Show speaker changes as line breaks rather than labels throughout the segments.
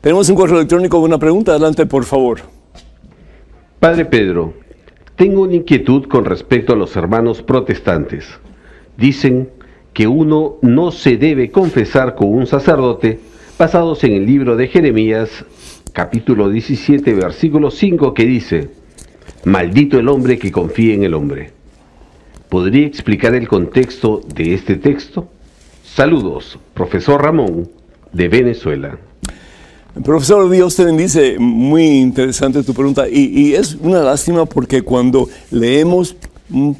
Tenemos un correo electrónico con una pregunta. Adelante, por favor. Padre Pedro, tengo una inquietud con respecto a los hermanos protestantes. Dicen que uno no se debe confesar con un sacerdote, basados en el libro de Jeremías, capítulo 17, versículo 5, que dice, Maldito el hombre que confíe en el hombre. ¿Podría explicar el contexto de este texto? Saludos, profesor Ramón, de Venezuela. Profesor, Dios te dice Muy interesante tu pregunta. Y, es una lástima porque cuando leemos un,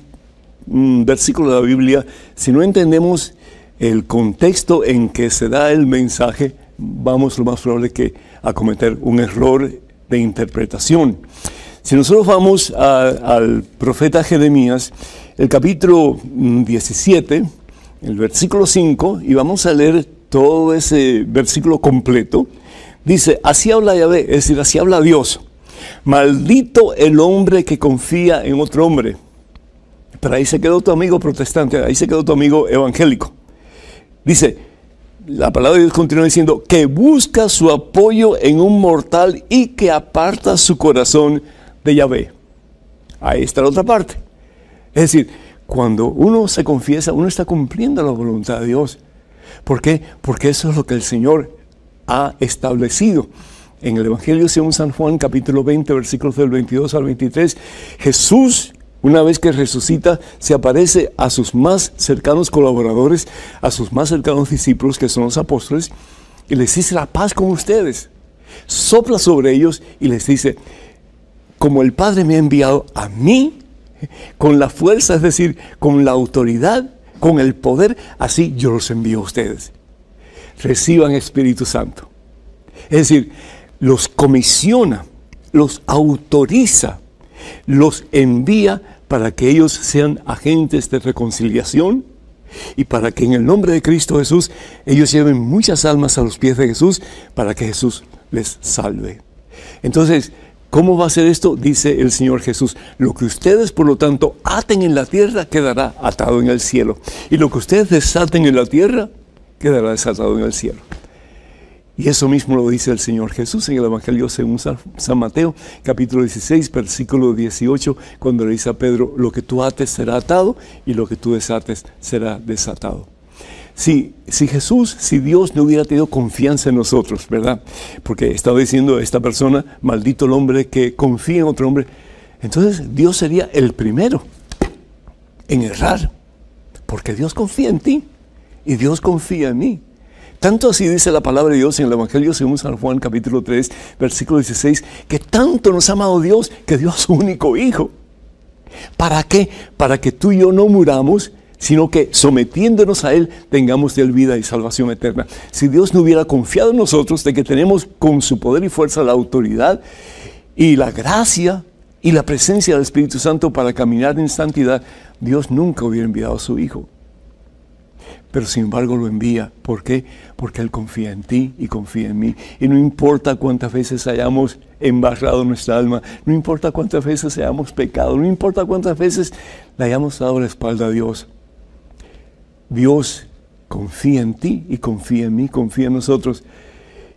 versículo de la Biblia, si no entendemos el contexto en que se da el mensaje, vamos lo más probable que a cometer un error de interpretación. Si nosotros vamos al profeta Jeremías, el capítulo 17, mm, el versículo 5, y vamos a leer todo ese versículo completo, Dice, así habla Yahvé, es decir, así habla Dios. Maldito el hombre que confía en otro hombre. Pero ahí se quedó tu amigo protestante, ahí se quedó tu amigo evangélico. Dice, la palabra de Dios continúa diciendo, que busca su apoyo en un mortal y que aparta su corazón de Yahvé. Ahí está la otra parte. Es decir, cuando uno se confiesa, uno está cumpliendo la voluntad de Dios. ¿Por qué? Porque eso es lo que el Señor ha establecido. En el Evangelio según San Juan, capítulo 20, versículos del 22 al 23, Jesús, una vez que resucita, se aparece a sus más cercanos colaboradores, a sus más cercanos discípulos, que son los apóstoles, y les dice la paz con ustedes. Sopla sobre ellos y les dice, como el Padre me ha enviado a mí, con la fuerza, es decir, con la autoridad, con el poder, así yo los envío a ustedes reciban Espíritu Santo. Es decir, los comisiona, los autoriza, los envía para que ellos sean agentes de reconciliación y para que en el nombre de Cristo Jesús ellos lleven muchas almas a los pies de Jesús para que Jesús les salve. Entonces, ¿Cómo va a ser esto? Dice el Señor Jesús. Lo que ustedes, por lo tanto, aten en la tierra quedará atado en el cielo. Y lo que ustedes desaten en la tierra quedará desatado en el cielo. Y eso mismo lo dice el Señor Jesús en el Evangelio según San Mateo, capítulo 16, versículo 18, cuando le dice a Pedro, lo que tú ates será atado y lo que tú desates será desatado. Si, si Jesús, si Dios no hubiera tenido confianza en nosotros, ¿verdad? Porque estaba diciendo esta persona, maldito el hombre que confía en otro hombre, entonces Dios sería el primero en errar, porque Dios confía en ti y Dios confía en mí. Tanto así dice la palabra de Dios en el Evangelio según San Juan capítulo 3, versículo 16, que tanto nos ha amado Dios que dio a su único hijo. ¿Para qué? Para que tú y yo no muramos, sino que sometiéndonos a Él tengamos de Él vida y salvación eterna. Si Dios no hubiera confiado en nosotros de que tenemos con su poder y fuerza la autoridad y la gracia y la presencia del Espíritu Santo para caminar en santidad, Dios nunca hubiera enviado a su Hijo pero sin embargo lo envía. ¿Por qué? Porque Él confía en ti y confía en mí. Y no importa cuántas veces hayamos embarrado nuestra alma, no importa cuántas veces hayamos pecado, no importa cuántas veces le hayamos dado la espalda a Dios. Dios confía en ti y confía en mí, confía en nosotros.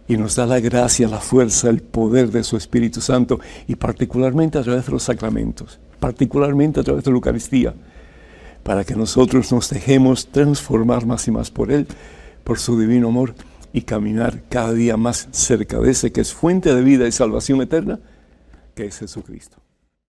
Y nos da la gracia, la fuerza, el poder de su Espíritu Santo y particularmente a través de los sacramentos, particularmente a través de la Eucaristía para que nosotros nos dejemos transformar más y más por Él, por su divino amor, y caminar cada día más cerca de ese que es fuente de vida y salvación eterna, que es Jesucristo.